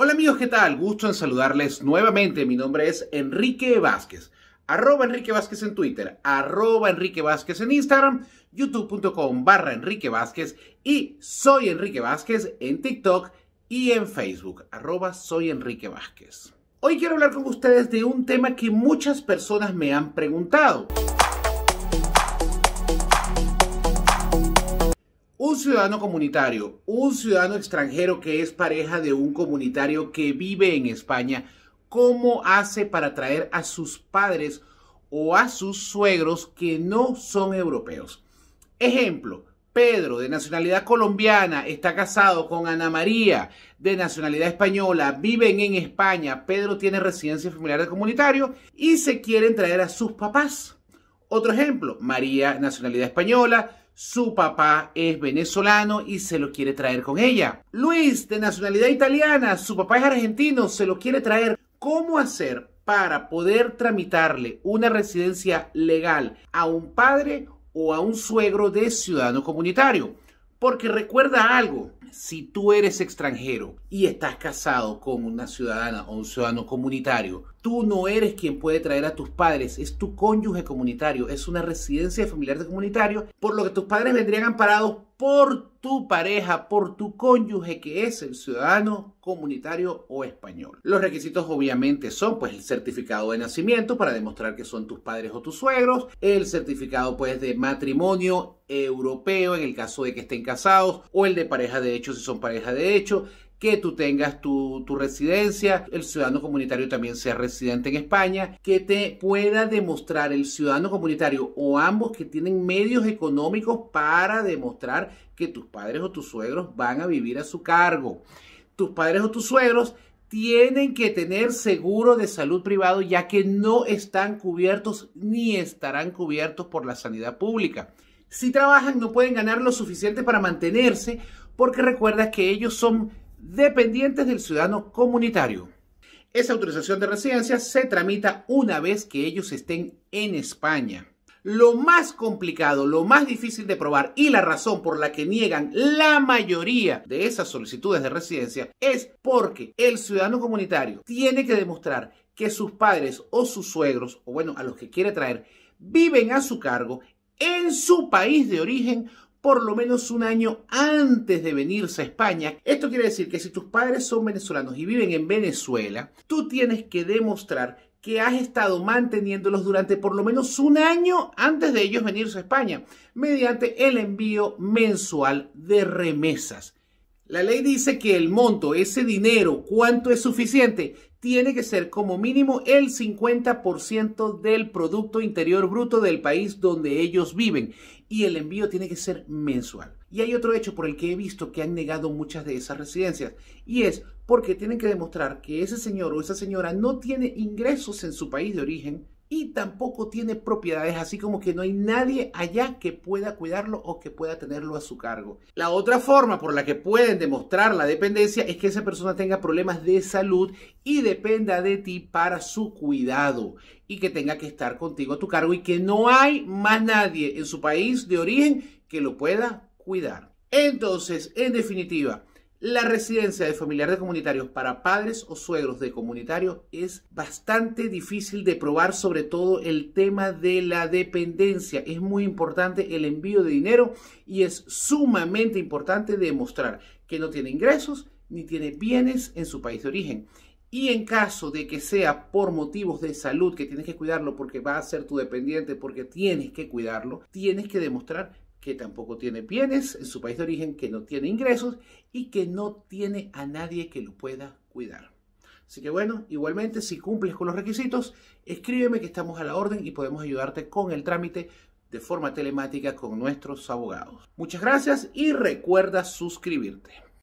Hola amigos, ¿qué tal? Gusto en saludarles nuevamente. Mi nombre es Enrique Vázquez. Arroba Enrique Vázquez en Twitter, arroba Enrique Vázquez en Instagram, youtube.com barra Enrique Vázquez y soy Enrique Vázquez en TikTok y en Facebook, soy Enrique Vázquez. Hoy quiero hablar con ustedes de un tema que muchas personas me han preguntado. un ciudadano comunitario, un ciudadano extranjero que es pareja de un comunitario que vive en España, ¿cómo hace para traer a sus padres o a sus suegros que no son europeos? Ejemplo, Pedro, de nacionalidad colombiana, está casado con Ana María, de nacionalidad española, viven en España, Pedro tiene residencia familiar de comunitario y se quieren traer a sus papás. Otro ejemplo, María, nacionalidad española, su papá es venezolano y se lo quiere traer con ella. Luis, de nacionalidad italiana, su papá es argentino, se lo quiere traer. ¿Cómo hacer para poder tramitarle una residencia legal a un padre o a un suegro de ciudadano comunitario? Porque recuerda algo, si tú eres extranjero y estás casado con una ciudadana o un ciudadano comunitario, Tú no eres quien puede traer a tus padres, es tu cónyuge comunitario, es una residencia familiar de comunitario, por lo que tus padres vendrían amparados por tu pareja, por tu cónyuge que es el ciudadano comunitario o español. Los requisitos obviamente son pues el certificado de nacimiento para demostrar que son tus padres o tus suegros, el certificado pues de matrimonio europeo en el caso de que estén casados o el de pareja de hecho si son pareja de hecho, que tú tengas tu, residencia, el ciudadano comunitario también sea residente en España, que te pueda demostrar el ciudadano comunitario o ambos que tienen medios económicos para demostrar que tus padres o tus suegros van a vivir a su cargo. Tus padres o tus suegros tienen que tener seguro de salud privado ya que no están cubiertos ni estarán cubiertos por la sanidad pública. Si trabajan no pueden ganar lo suficiente para mantenerse porque recuerda que ellos son dependientes del ciudadano comunitario. Esa autorización de residencia se tramita una vez que ellos estén en España. Lo más complicado, lo más difícil de probar y la razón por la que niegan la mayoría de esas solicitudes de residencia es porque el ciudadano comunitario tiene que demostrar que sus padres o sus suegros, o bueno, a los que quiere traer, viven a su cargo en su país de origen por lo menos un año antes de venirse a España. Esto quiere decir que si tus padres son venezolanos y viven en Venezuela, tú tienes que demostrar que has estado manteniéndolos durante por lo menos un año antes de ellos venirse a España, mediante el envío mensual de remesas. La ley dice que el monto, ese dinero, cuánto es suficiente, tiene que ser como mínimo el 50% del Producto Interior Bruto del país donde ellos viven y el envío tiene que ser mensual. Y hay otro hecho por el que he visto que han negado muchas de esas residencias y es porque tienen que demostrar que ese señor o esa señora no tiene ingresos en su país de origen y tampoco tiene propiedades, así como que no hay nadie allá que pueda cuidarlo o que pueda tenerlo a su cargo. La otra forma por la que pueden demostrar la dependencia es que esa persona tenga problemas de salud y dependa de ti para su cuidado y que tenga que estar contigo a tu cargo y que no hay más nadie en su país de origen que lo pueda cuidar. Entonces, en definitiva, la residencia de familiares de comunitarios para padres o suegros de comunitarios es bastante difícil de probar, sobre todo el tema de la dependencia. Es muy importante el envío de dinero y es sumamente importante demostrar que no tiene ingresos ni tiene bienes en su país de origen. Y en caso de que sea por motivos de salud que tienes que cuidarlo porque va a ser tu dependiente, porque tienes que cuidarlo, tienes que demostrar que tampoco tiene bienes en su país de origen, que no tiene ingresos y que no tiene a nadie que lo pueda cuidar. Así que bueno, igualmente si cumples con los requisitos, escríbeme que estamos a la orden y podemos ayudarte con el trámite de forma telemática con nuestros abogados. Muchas gracias y recuerda suscribirte.